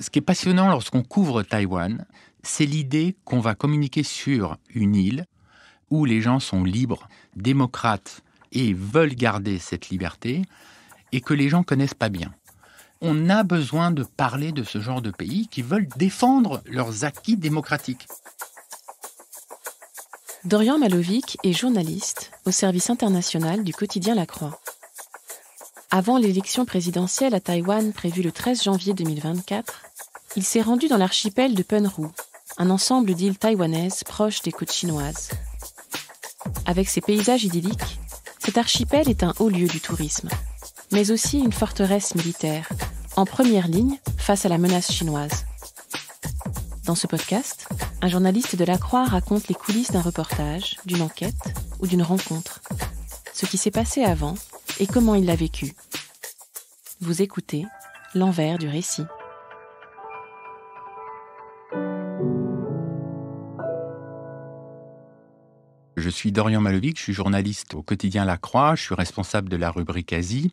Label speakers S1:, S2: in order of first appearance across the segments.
S1: Ce qui est passionnant lorsqu'on couvre Taïwan, c'est l'idée qu'on va communiquer sur une île où les gens sont libres, démocrates et veulent garder cette liberté et que les gens connaissent pas bien. On a besoin de parler de ce genre de pays qui veulent défendre leurs acquis démocratiques.
S2: Dorian Malovic est journaliste au service international du quotidien La Croix. Avant l'élection présidentielle à Taïwan prévue le 13 janvier 2024, il s'est rendu dans l'archipel de Penru, un ensemble d'îles taïwanaises proches des côtes chinoises. Avec ses paysages idylliques, cet archipel est un haut lieu du tourisme, mais aussi une forteresse militaire, en première ligne face à la menace chinoise. Dans ce podcast, un journaliste de La Croix raconte les coulisses d'un reportage, d'une enquête ou d'une rencontre, ce qui s'est passé avant et comment il l'a vécu. Vous écoutez l'envers du récit.
S1: Je suis Dorian Malovic, je suis journaliste au quotidien La Croix, je suis responsable de la rubrique Asie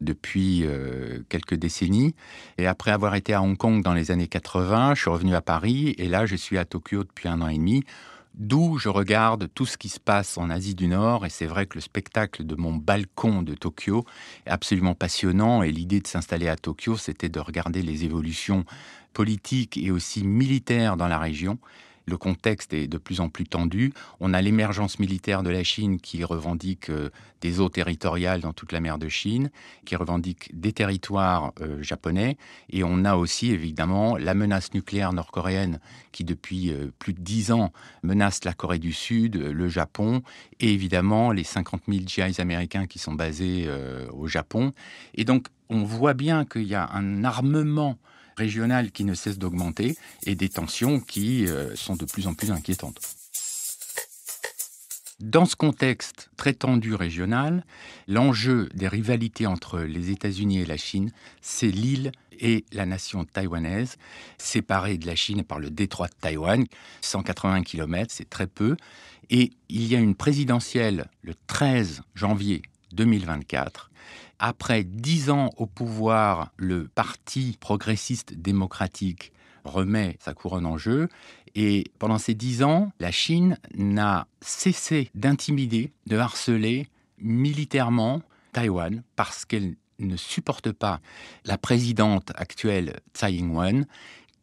S1: depuis euh, quelques décennies. Et après avoir été à Hong Kong dans les années 80, je suis revenu à Paris et là je suis à Tokyo depuis un an et demi. D'où je regarde tout ce qui se passe en Asie du Nord, et c'est vrai que le spectacle de mon balcon de Tokyo est absolument passionnant, et l'idée de s'installer à Tokyo, c'était de regarder les évolutions politiques et aussi militaires dans la région le contexte est de plus en plus tendu. On a l'émergence militaire de la Chine qui revendique euh, des eaux territoriales dans toute la mer de Chine, qui revendique des territoires euh, japonais. Et on a aussi évidemment la menace nucléaire nord-coréenne qui depuis euh, plus de dix ans menace la Corée du Sud, le Japon, et évidemment les 50 000 GIs américains qui sont basés au Japon. Et donc on voit bien qu'il y a un armement régionales qui ne cessent d'augmenter et des tensions qui euh, sont de plus en plus inquiétantes. Dans ce contexte très tendu régional, l'enjeu des rivalités entre les États-Unis et la Chine, c'est l'île et la nation taïwanaise, séparée de la Chine par le détroit de Taïwan, 180 km, c'est très peu. Et il y a une présidentielle le 13 janvier 2024 après dix ans au pouvoir, le Parti progressiste démocratique remet sa couronne en jeu. Et pendant ces dix ans, la Chine n'a cessé d'intimider, de harceler militairement Taïwan parce qu'elle ne supporte pas la présidente actuelle Tsai Ing-wen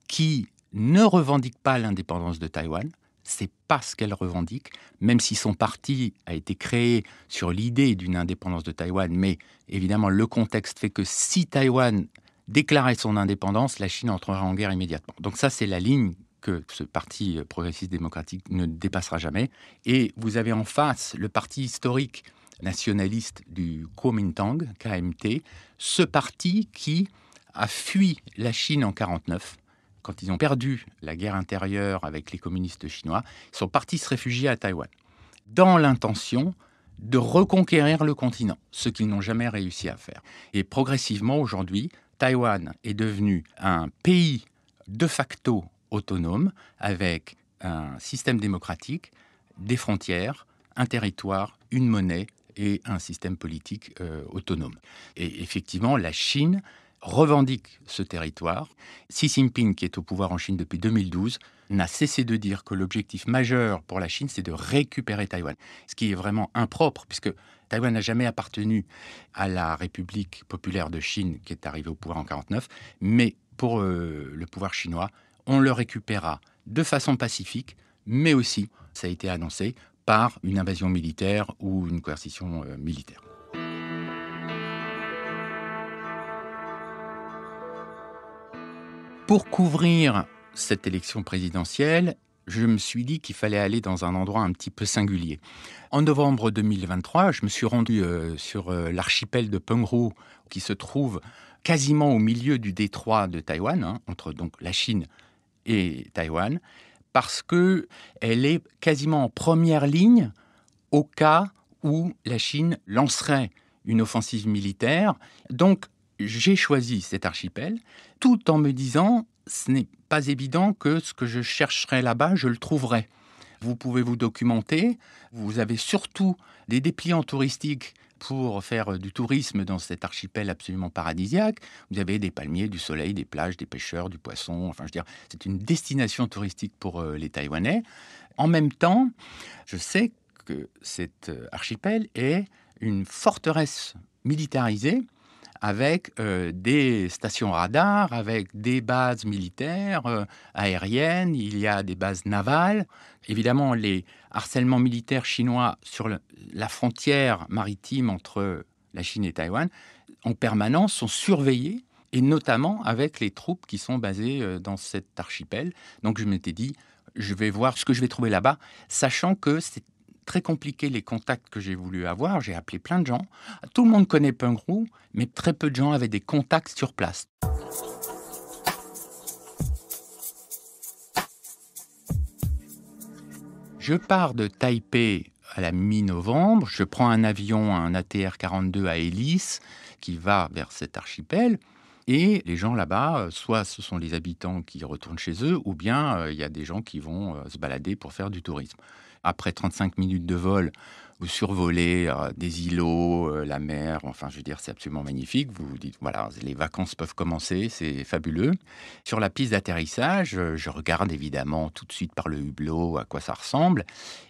S1: qui ne revendique pas l'indépendance de Taïwan, c'est pas ce qu'elle revendique, même si son parti a été créé sur l'idée d'une indépendance de Taïwan. Mais évidemment, le contexte fait que si Taïwan déclarait son indépendance, la Chine entrera en guerre immédiatement. Donc ça, c'est la ligne que ce parti euh, progressiste démocratique ne dépassera jamais. Et vous avez en face le parti historique nationaliste du Kuomintang, KMT, ce parti qui a fui la Chine en 49 quand ils ont perdu la guerre intérieure avec les communistes chinois, ils sont partis se réfugier à Taïwan, dans l'intention de reconquérir le continent, ce qu'ils n'ont jamais réussi à faire. Et progressivement, aujourd'hui, Taïwan est devenu un pays de facto autonome, avec un système démocratique, des frontières, un territoire, une monnaie et un système politique euh, autonome. Et effectivement, la Chine revendique ce territoire. Xi Jinping, qui est au pouvoir en Chine depuis 2012, n'a cessé de dire que l'objectif majeur pour la Chine, c'est de récupérer Taïwan. Ce qui est vraiment impropre, puisque Taïwan n'a jamais appartenu à la République populaire de Chine, qui est arrivée au pouvoir en 1949. Mais pour euh, le pouvoir chinois, on le récupérera de façon pacifique, mais aussi, ça a été annoncé, par une invasion militaire ou une coercition euh, militaire. Pour couvrir cette élection présidentielle, je me suis dit qu'il fallait aller dans un endroit un petit peu singulier. En novembre 2023, je me suis rendu euh, sur euh, l'archipel de Penghu qui se trouve quasiment au milieu du détroit de Taïwan, hein, entre donc la Chine et Taïwan, parce que elle est quasiment en première ligne au cas où la Chine lancerait une offensive militaire. Donc j'ai choisi cet archipel, tout en me disant, ce n'est pas évident que ce que je chercherai là-bas, je le trouverai. Vous pouvez vous documenter, vous avez surtout des dépliants touristiques pour faire du tourisme dans cet archipel absolument paradisiaque. Vous avez des palmiers, du soleil, des plages, des pêcheurs, du poisson. Enfin, je veux dire, c'est une destination touristique pour euh, les Taïwanais. En même temps, je sais que cet euh, archipel est une forteresse militarisée avec euh, des stations radars, avec des bases militaires euh, aériennes, il y a des bases navales. Évidemment, les harcèlements militaires chinois sur la frontière maritime entre la Chine et Taïwan, en permanence, sont surveillés, et notamment avec les troupes qui sont basées euh, dans cet archipel. Donc je m'étais dit, je vais voir ce que je vais trouver là-bas, sachant que c'est très compliqué les contacts que j'ai voulu avoir. J'ai appelé plein de gens. Tout le monde connaît Pengrou mais très peu de gens avaient des contacts sur place. Je pars de Taipei à la mi-novembre. Je prends un avion, un ATR-42 à hélice, qui va vers cet archipel. Et les gens là-bas, euh, soit ce sont les habitants qui retournent chez eux, ou bien euh, il y a des gens qui vont euh, se balader pour faire du tourisme après 35 minutes de vol, vous survolez euh, des îlots, euh, la mer, enfin je veux dire c'est absolument magnifique. Vous vous dites voilà, les vacances peuvent commencer, c'est fabuleux. Sur la piste d'atterrissage, euh, je regarde évidemment tout de suite par le hublot à quoi ça ressemble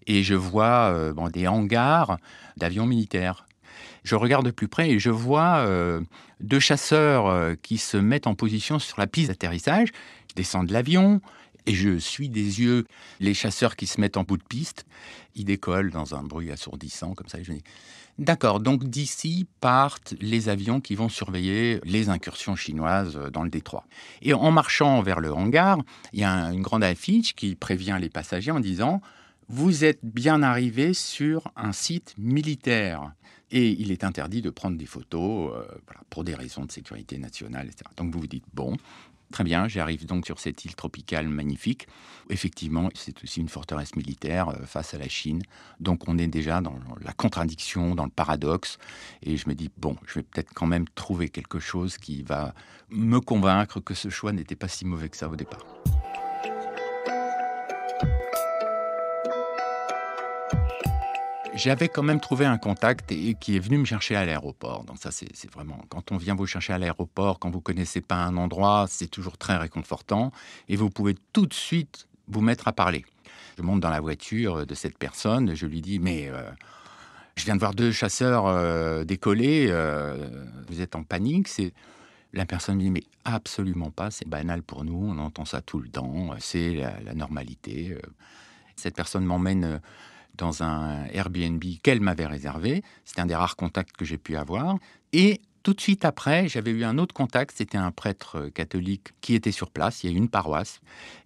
S1: et je vois des hangars d'avions militaires. Je regarde de plus près et je vois deux chasseurs qui se mettent en position sur la piste d'atterrissage, descendent de l'avion, et je suis des yeux les chasseurs qui se mettent en bout de piste. Ils décollent dans un bruit assourdissant, comme ça. Et je dis D'accord, donc d'ici partent les avions qui vont surveiller les incursions chinoises dans le détroit. Et en marchant vers le hangar, il y a une grande affiche qui prévient les passagers en disant Vous êtes bien arrivés sur un site militaire et il est interdit de prendre des photos euh, pour des raisons de sécurité nationale, etc. Donc vous vous dites Bon, Très bien, j'arrive donc sur cette île tropicale magnifique. Effectivement, c'est aussi une forteresse militaire euh, face à la Chine. Donc on est déjà dans la contradiction, dans le paradoxe. Et je me dis, bon, je vais peut-être quand même trouver quelque chose qui va me convaincre que ce choix n'était pas si mauvais que ça au départ. j'avais quand même trouvé un contact et, qui est venu me chercher à l'aéroport. Donc ça, c'est vraiment quand on vient vous chercher à l'aéroport, quand vous connaissez pas un endroit, c'est toujours très réconfortant et vous pouvez tout de suite vous mettre à parler. Je monte dans la voiture euh, de cette personne, je lui dis mais euh, je viens de voir deux chasseurs euh, décoller, vous êtes en panique, c'est la personne me dit, mais absolument pas, c'est banal pour nous, on entend ça tout le temps, c'est la normalité. Cette personne m'emmène dans un Airbnb qu'elle m'avait réservé. C'était un des rares contacts que j'ai pu avoir. Et tout de suite après, j'avais eu un autre contact, c'était un prêtre euh, catholique qui était sur place, il y a une paroisse.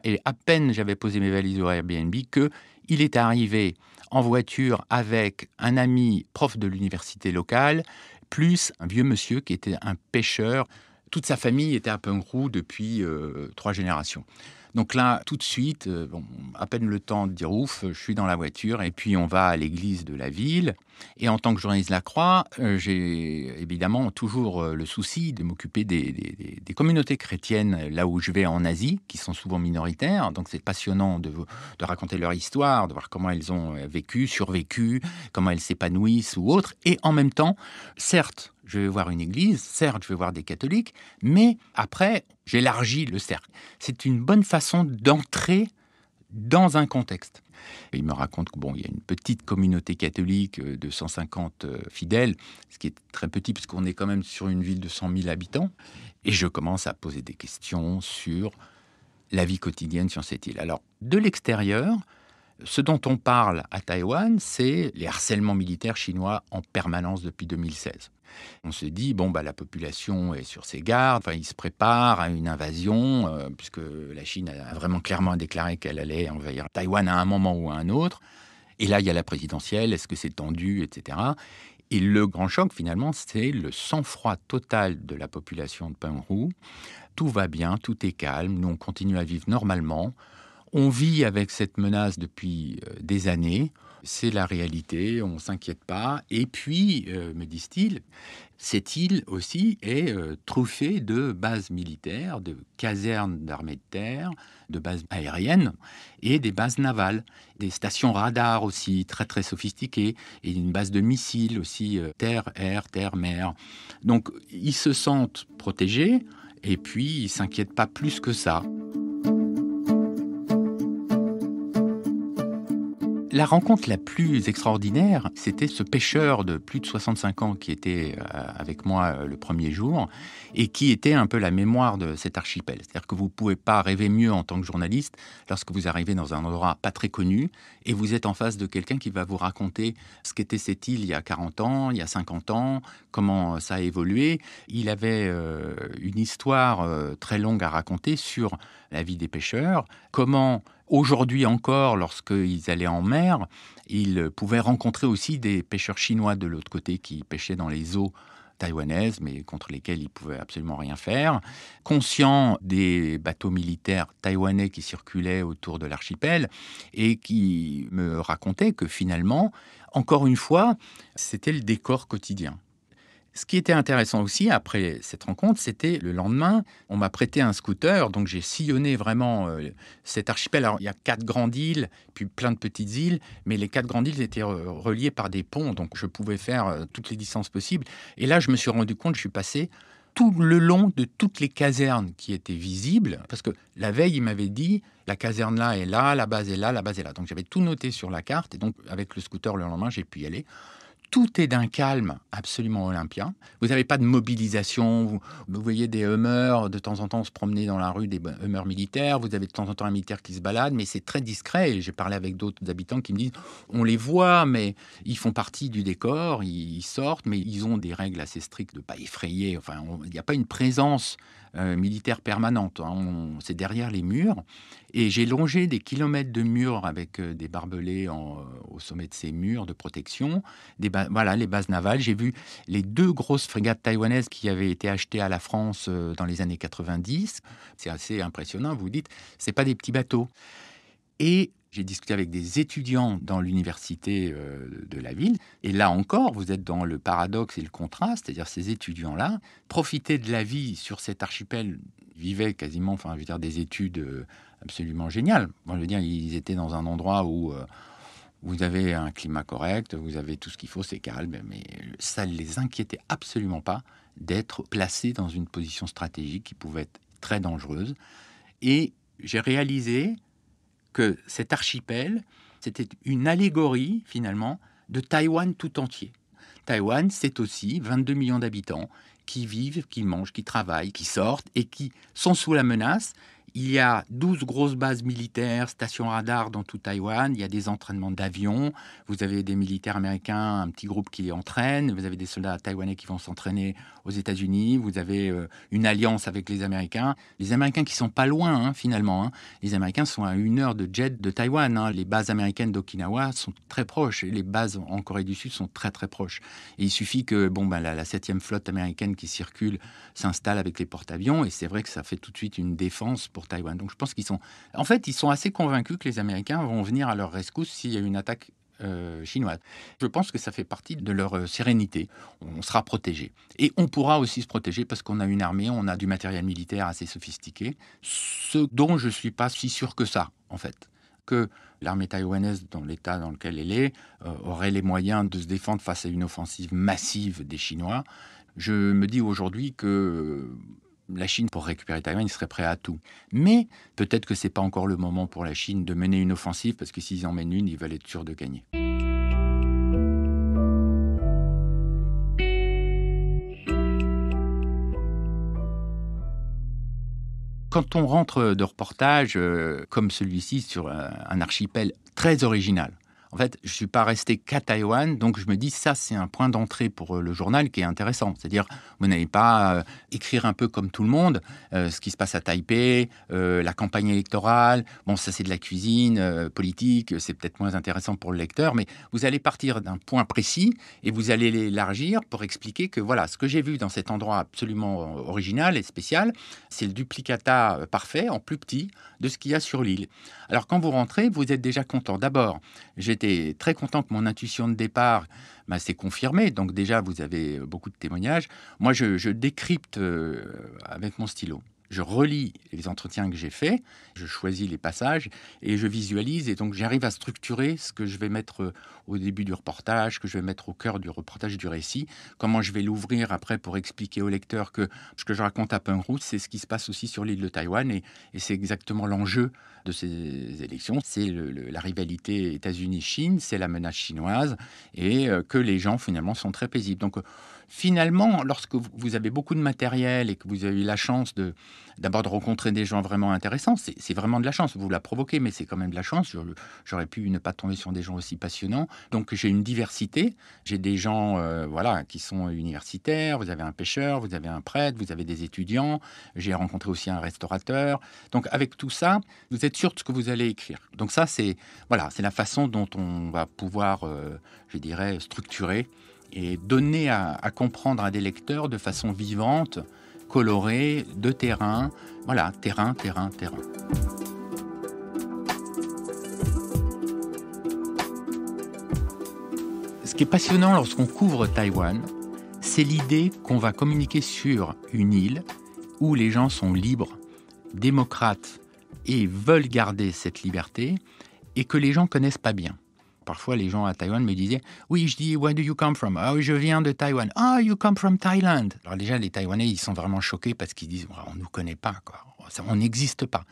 S1: Et à peine j'avais posé mes valises au Airbnb que il est arrivé en voiture avec un ami prof de l'université locale, plus un vieux monsieur qui était un pêcheur. Toute sa famille était à Pengrou depuis euh, trois générations. Donc là, tout de suite, euh, à peine le temps de dire ouf, je suis dans la voiture et puis on va à l'église de la ville. Et en tant que journaliste de la Croix, euh, j'ai évidemment toujours euh, le souci de m'occuper des, communautés chrétiennes là où je vais en Asie, qui sont souvent minoritaires. Donc c'est passionnant de, de, raconter leur histoire, de voir comment elles ont vécu, survécu, comment elles s'épanouissent ou autre. Et en même temps, certes, je vais voir une église, certes, je vais voir des catholiques, mais après, j'élargis le cercle. C'est une bonne façon d'entrer dans un contexte. Il me raconte que bon, y a une petite communauté catholique euh, de 150 euh, fidèles, ce qui est très petit puisqu'on est quand même sur une ville de 100 000 habitants. Et je commence à poser des questions sur la vie quotidienne sur cette île. Alors, de l'extérieur, ce dont on parle à Taïwan, c'est les harcèlements militaires chinois en permanence depuis 2016. On se dit, bon, bah, la population est sur ses gardes, il se prépare à une invasion, euh, puisque la Chine a vraiment clairement déclaré qu'elle allait envahir Taïwan à un moment ou à un autre. Et là, il y a la présidentielle, est-ce que c'est tendu, etc. Et le grand choc, finalement, c'est le sang-froid total de la population de Penghu. Tout va bien, tout est calme, nous on continue à vivre normalement. On vit avec cette menace depuis euh, des années. C'est la réalité, on ne s'inquiète pas. Et puis, euh, me disent-ils, cette île aussi est euh, de bases militaires, de casernes d'armées de terre, de bases aériennes et des bases navales, des stations radars aussi très très sophistiquées et une base de missiles aussi euh, terre-air, terre-mer. Donc, ils se sentent protégés et puis ils s'inquiètent pas plus que ça. La rencontre la plus extraordinaire, c'était ce pêcheur de plus de 65 ans qui était euh, avec moi euh, le premier jour et qui était un peu la mémoire de cet archipel. C'est-à-dire que vous ne pouvez pas rêver mieux en tant que journaliste lorsque vous arrivez dans un endroit pas très connu et vous êtes en face de quelqu'un qui va vous raconter ce qu'était cette île il y a 40 ans, il y a 50 ans, comment ça a évolué. Il avait euh, une histoire très longue à raconter sur la vie des pêcheurs, comment Aujourd'hui encore, lorsqu'ils allaient en mer, ils pouvaient rencontrer aussi des pêcheurs chinois de l'autre côté qui pêchaient dans les eaux taïwanaises, mais contre lesquels ils pouvaient absolument rien faire. Conscients des bateaux militaires taïwanais qui circulaient autour de l'archipel et qui me racontaient que finalement, encore une fois, c'était le décor quotidien. Ce qui était intéressant aussi après cette rencontre, c'était le lendemain, on m'a prêté un scooter, donc j'ai sillonné vraiment euh, cet archipel. Alors il y a quatre grandes îles, puis plein de petites îles, mais les quatre grandes îles étaient euh, reliées par des ponts, donc je pouvais faire euh, toutes les distances possibles. Et là, je me suis rendu compte, je suis passé tout le long de toutes les casernes qui étaient visibles, parce que la veille, il m'avait dit, la caserne là est là, la base est là, la base est là. Donc j'avais tout noté sur la carte, et donc avec le scooter le lendemain, j'ai pu y aller tout est d'un calme absolument olympien. Vous n'avez pas de mobilisation. Vous, voyez des humeurs de temps en temps se promener dans la rue, des humeurs militaires. Vous avez de temps en temps un militaire qui se balade, mais c'est très discret. J'ai parlé avec d'autres habitants qui me disent on les voit, mais ils font partie du décor, ils, sortent, mais ils ont des règles assez strictes de ne pas effrayer. Enfin, il n'y a pas une présence euh, militaire permanente. Hein. c'est derrière les murs. Et j'ai longé des kilomètres de murs avec euh, des barbelés euh, au sommet de ces murs de protection. Des voilà, les bases navales. J'ai vu les deux grosses frégates taïwanaises qui avaient été achetées à la France dans les années 90. C'est assez impressionnant. Vous dites, c'est pas des petits bateaux. Et j'ai discuté avec des étudiants dans l'université euh, de la ville. Et là encore, vous êtes dans le paradoxe et le contraste. C'est-à-dire, ces étudiants-là profitaient de la vie sur cet archipel, vivaient quasiment, enfin, je veux dire, des études euh, absolument géniales. Bon, je veux dire, ils étaient dans un endroit où. Euh, vous avez un climat correct, vous avez tout ce qu'il faut, c'est calme, mais ça ne les inquiétait absolument pas d'être placés dans une position stratégique qui pouvait être très dangereuse. Et j'ai réalisé que cet archipel, c'était une allégorie finalement de Taïwan tout entier. Taïwan, c'est aussi 22 millions d'habitants qui vivent, qui mangent, qui travaillent, qui sortent et qui sont sous la menace il y a 12 grosses bases militaires, stations radar dans tout Taïwan. Il y a des entraînements d'avions. Vous avez des militaires américains, un petit groupe qui les entraîne. Vous avez des soldats taïwanais qui vont s'entraîner aux États-Unis. Vous avez euh, une alliance avec les Américains. Les Américains qui sont pas loin, hein, finalement. Hein. Les Américains sont à une heure de jet de Taïwan. Hein. Les bases américaines d'Okinawa sont très proches. Et les bases en Corée du Sud sont très, très proches. Et il suffit que bon, ben, la, la 7e flotte américaine qui circule s'installe avec les porte-avions. Et c'est vrai que ça fait tout de suite une défense pour pour Taïwan. Donc je pense qu'ils sont... En fait, ils sont assez convaincus que les Américains vont venir à leur rescousse s'il y a une attaque euh, chinoise. Je pense que ça fait partie de leur euh, sérénité. On sera protégé. Et on pourra aussi se protéger parce qu'on a une armée, on a du matériel militaire assez sophistiqué, ce dont je ne suis pas si sûr que ça, en fait. Que l'armée taïwanaise, dans l'état dans lequel elle est, euh, aurait les moyens de se défendre face à une offensive massive des Chinois. Je me dis aujourd'hui que la Chine, pour récupérer Taïwan, il serait prêt à tout. Mais peut-être que ce n'est pas encore le moment pour la Chine de mener une offensive, parce que s'ils en mènent une, ils veulent être sûrs de gagner. Quand on rentre de reportages euh, comme celui-ci sur euh, un archipel très original, en fait, je ne suis pas resté qu'à Taïwan, donc je me dis ça, c'est un point d'entrée pour euh, le journal qui est intéressant. C'est-à-dire, vous n'allez pas euh, écrire un peu comme tout le monde euh, ce qui se passe à Taipei, la campagne électorale. Bon, ça, c'est de la cuisine politique, c'est peut-être moins intéressant pour le lecteur, mais vous allez partir d'un point précis et vous allez l'élargir pour expliquer que voilà, ce que j'ai vu dans cet endroit absolument original et spécial, c'est le duplicata parfait en plus petit de ce qu'il y a sur l'île. Alors, quand vous rentrez, vous êtes déjà content. D'abord, j'ai très content que mon intuition de départ m'a bah, s'est confirmée. Donc déjà, vous avez beaucoup de témoignages. Moi, je décrypte euh, avec mon stylo je relis les entretiens que j'ai faits, je choisis les passages et je visualise. Et donc, j'arrive à structurer ce que je vais mettre euh, au début du reportage, ce que je vais mettre au cœur du reportage du récit, comment je vais l'ouvrir après pour expliquer au lecteur que ce que je raconte à Penrouse, c'est ce qui se passe aussi sur l'île de Taïwan. Et, c'est exactement l'enjeu de ces élections. C'est la rivalité États-Unis-Chine, c'est la menace chinoise et euh, que les gens, finalement, sont très paisibles. Donc, finalement, lorsque vous avez beaucoup de matériel et que vous avez eu la chance d'abord de rencontrer des gens vraiment intéressants, c'est vraiment de la chance. Vous la provoquez, mais c'est quand même de la chance. J'aurais pu ne pas tomber sur des gens aussi passionnants. Donc j'ai une diversité. J'ai des gens euh, voilà qui sont universitaires. Vous avez un pêcheur, vous avez un prêtre, vous avez des étudiants. J'ai rencontré aussi un restaurateur. Donc avec tout ça, vous êtes sûr de ce que vous allez écrire. Donc ça c'est voilà, c'est la façon dont on va pouvoir, euh, je dirais, structurer et donner à, comprendre à des lecteurs de façon vivante, colorée, de terrain. Voilà, terrain, terrain, terrain. Ce qui est passionnant lorsqu'on couvre Taïwan, c'est l'idée qu'on va communiquer sur une île où les gens sont libres, démocrates et veulent garder cette liberté et que les gens connaissent pas bien parfois les gens à Taïwan me disaient Oui, je dis, Where do you come from Ah, je viens de Taïwan. Ah, you come from Thailand. Alors déjà, les Taïwanais, ils sont vraiment choqués parce qu'ils disent On ne nous connaît pas, quoi. on n'existe pas.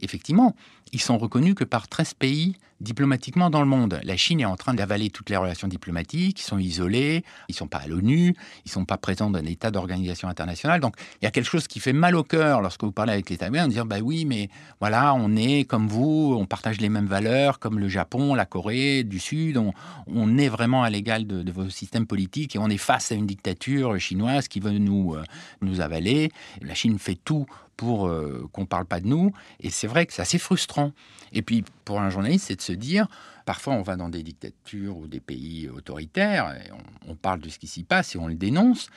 S1: Effectivement, ils sont reconnus que par 13 pays diplomatiquement dans le monde. La Chine est en train d'avaler toutes les relations diplomatiques, ils sont isolés, ils ne sont pas à l'ONU, ils ne sont pas présents dans un tas d'organisations internationales. Donc il y a quelque chose qui fait mal au cœur lorsque vous parlez avec les Taïwanais, en disant bah oui, mais voilà, on est comme vous, on partage les mêmes valeurs comme le Japon, la Corée du Sud, on, on est vraiment à l'égal de, vos systèmes politiques et on est face à une dictature chinoise qui veut nous, euh, nous avaler. La Chine fait tout pour euh, qu'on ne parle pas de nous et c'est vrai que c'est assez frustrant et puis, pour un journaliste, c'est de se dire, parfois on va dans des dictatures ou des pays autoritaires, on, on, parle de ce qui s'y passe et on le dénonce.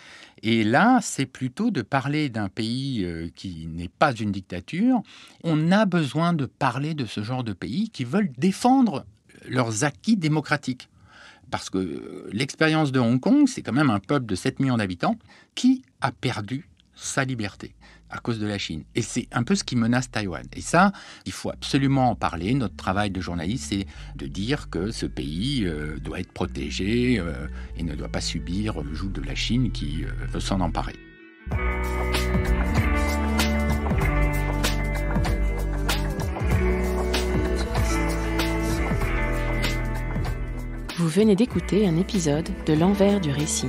S1: Et là, c'est plutôt de parler d'un pays euh, qui n'est pas une dictature. On a besoin de parler de ce genre de pays qui veulent défendre leurs acquis démocratiques. Parce que euh, l'expérience de Hong Kong, c'est quand même un peuple de 7 millions d'habitants qui a perdu sa liberté à cause de la Chine. Et c'est un peu ce qui menace Taïwan. Et ça, il faut absolument en parler. Notre travail de journaliste, c'est de dire que ce pays euh, doit être protégé euh, et ne doit pas subir le joug de la Chine qui euh, veut s'en emparer.
S2: Vous venez d'écouter un épisode de L'envers du récit.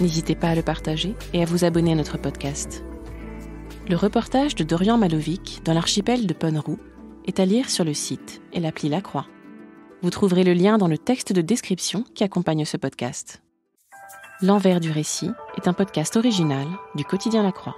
S2: N'hésitez pas à le partager et à vous abonner à notre podcast. Le reportage de Dorian Malovic dans l'archipel de Ponneroux est à lire sur le site et l'appli La Croix. Vous trouverez le lien dans le texte de description qui accompagne ce podcast. L'envers du récit est un podcast original du quotidien La Croix.